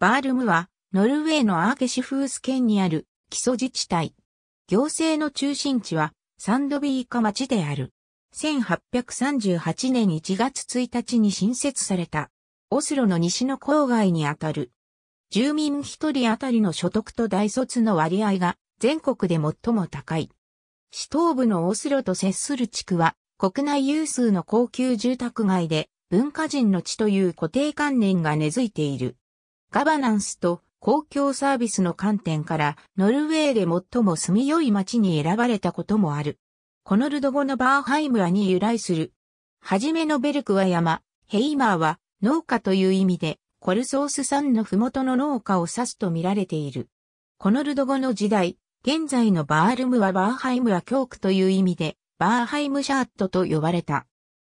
バールムは、ノルウェーのアーケシフース県にある基礎自治体。行政の中心地は、サンドビーカ町である。1838年1月1日に新設された、オスロの西の郊外にあたる。住民一人あたりの所得と大卒の割合が全国で最も高い。市東部のオスロと接する地区は国内有数の高級住宅街で文化人の地という固定観念が根付いている。ガバナンスと公共サービスの観点からノルウェーで最も住みよい街に選ばれたこともある。このルド語のバーハイムアに由来する。はじめのベルクは山、ヘイマーは農家という意味で、コルソース山の麓の農家を指すと見られている。このルド語の時代、現在のバールムはバーハイムア教区という意味で、バーハイムシャーットと呼ばれた。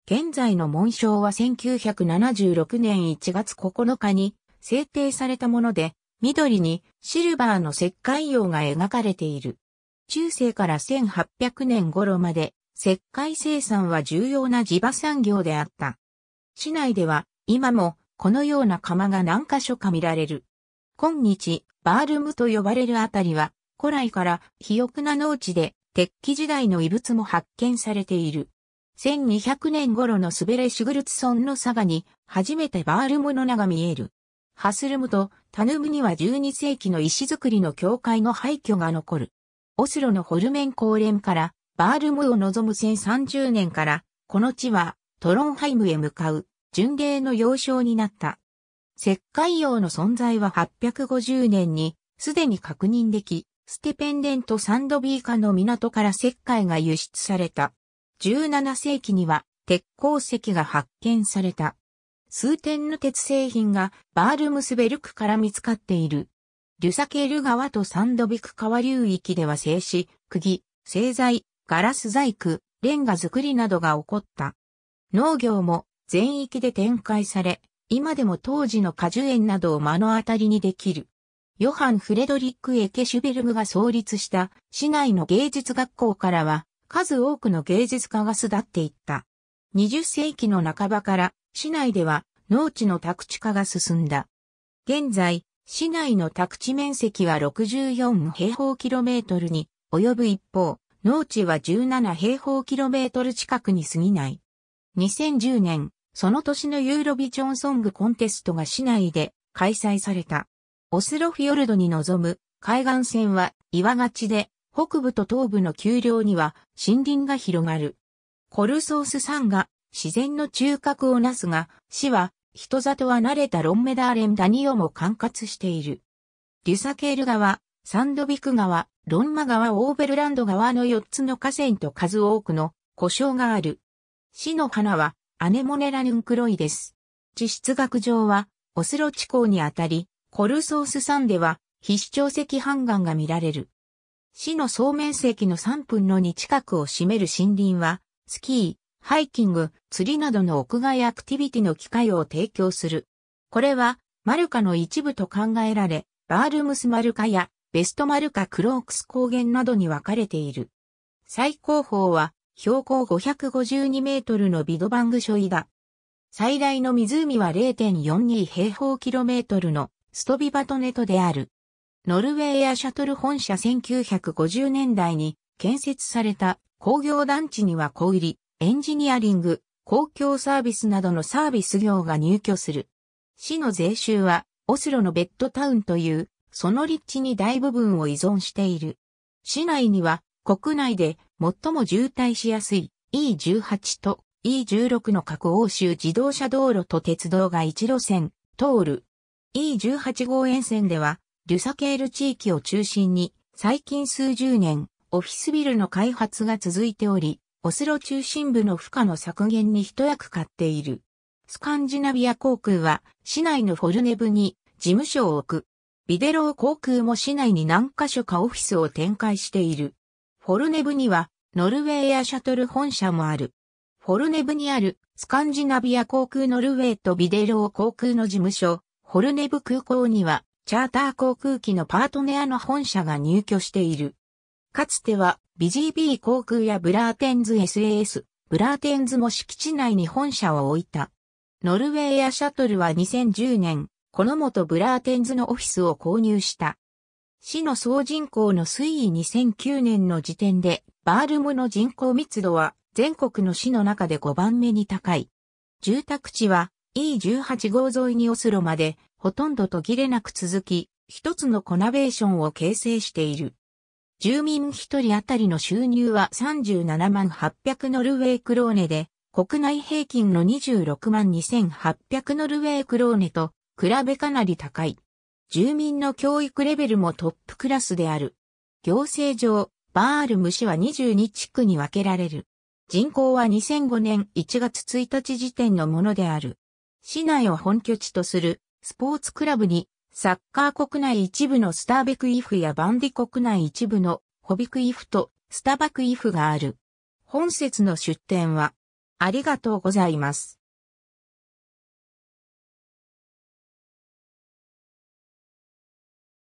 現在の紋章は1976年1月9日に制定されたもので、緑にシルバーの石灰葉が描かれている。中世から1800年頃まで石灰生産は重要な地場産業であった。市内では今もこのような窯が何箇所か見られる。今日、バールムと呼ばれるあたりは、古来から肥沃な農地で、鉄器時代の遺物も発見されている。1200年頃のスベレ・シュグルツソンの佐賀に、初めてバールムの名が見える。ハスルムとタヌムには12世紀の石造りの教会の廃墟が残る。オスロのホルメン高連からバールムを望む1030年から、この地はトロンハイムへ向かう巡礼の要衝になった。石灰窯の存在は850年にすでに確認でき、ステペンデント・サンドビーカの港から石灰が輸出された。17世紀には鉄鉱石が発見された。数点の鉄製品がバールムスベルクから見つかっている。リュサケール川とサンドビク川流域では製紙、釘、製材、ガラス細工、レンガ作りなどが起こった。農業も全域で展開され、今でも当時の果樹園などを目の当たりにできる。ヨハン・フレドリック・エケシュベルグが創立した市内の芸術学校からは数多くの芸術家が巣立っていった。20世紀の半ばから市内では農地の宅地化が進んだ。現在、市内の宅地面積は64平方キロメートルに及ぶ一方、農地は17平方キロメートル近くに過ぎない。2010年、その年のユーロビジョンソングコンテストが市内で開催された。オスロフィヨルドに臨む海岸線は岩がちで、北部と東部の丘陵には森林が広がる。コルソース山が自然の中核をなすが、市は、人里は慣れたロンメダーレンダニオも管轄している。デュサケール川、サンドビク川、ロンマ川、オーベルランド川の4つの河川と数多くの故障がある。市の花はアネモネラヌンクロイです。地質学上はオスロ地方にあたり、コルソース山では必死長石半岩が見られる。市の総面積の3分の2近くを占める森林は、スキー、ハイキング、釣りなどの屋外アクティビティの機会を提供する。これは、マルカの一部と考えられ、バールムスマルカやベストマルカクロークス高原などに分かれている。最高峰は標高552メートルのビドバングショイだ。最大の湖は0.42平方キロメートルのストビバトネトである。ノルウェーやシャトル本社1950年代に建設された工業団地には小売り、エンジニアリング、公共サービスなどのサービス業が入居する。市の税収は、オスロのベッドタウンという、その立地に大部分を依存している。市内には、国内で最も渋滞しやすい E18 と E16 の各欧州自動車道路と鉄道が一路線、通る。E18 号沿線では、デュサケール地域を中心に、最近数十年、オフィスビルの開発が続いており、オスロ中心部の負荷の削減に一役買っている。スカンジナビア航空は市内のフォルネブに事務所を置く。ビデロー航空も市内に何カ所かオフィスを展開している。フォルネブにはノルウェーやシャトル本社もある。フォルネブにあるスカンジナビア航空ノルウェーとビデロー航空の事務所、フォルネブ空港にはチャーター航空機のパートネアの本社が入居している。かつては BGB 航空やブラーテンズ SAS、ブラーテンズも敷地内に本社を置いた。ノルウェーエアシャトルは2010年、この元ブラーテンズのオフィスを購入した。市の総人口の推移2009年の時点で、バールムの人口密度は全国の市の中で5番目に高い。住宅地は E18 号沿いにオスロまでほとんど途切れなく続き、一つのコナベーションを形成している。住民一人当たりの収入は37万800ノルウェークローネで、国内平均の26万2800ノルウェークローネと比べかなり高い。住民の教育レベルもトップクラスである。行政上、バールム市は22地区に分けられる。人口は2005年1月1日時点のものである。市内を本拠地とするスポーツクラブにサッカー国内一部のスターベクイフやバンディ国内一部のホビクイフとスタバクイフがある。本節の出展は、ありがとうございます。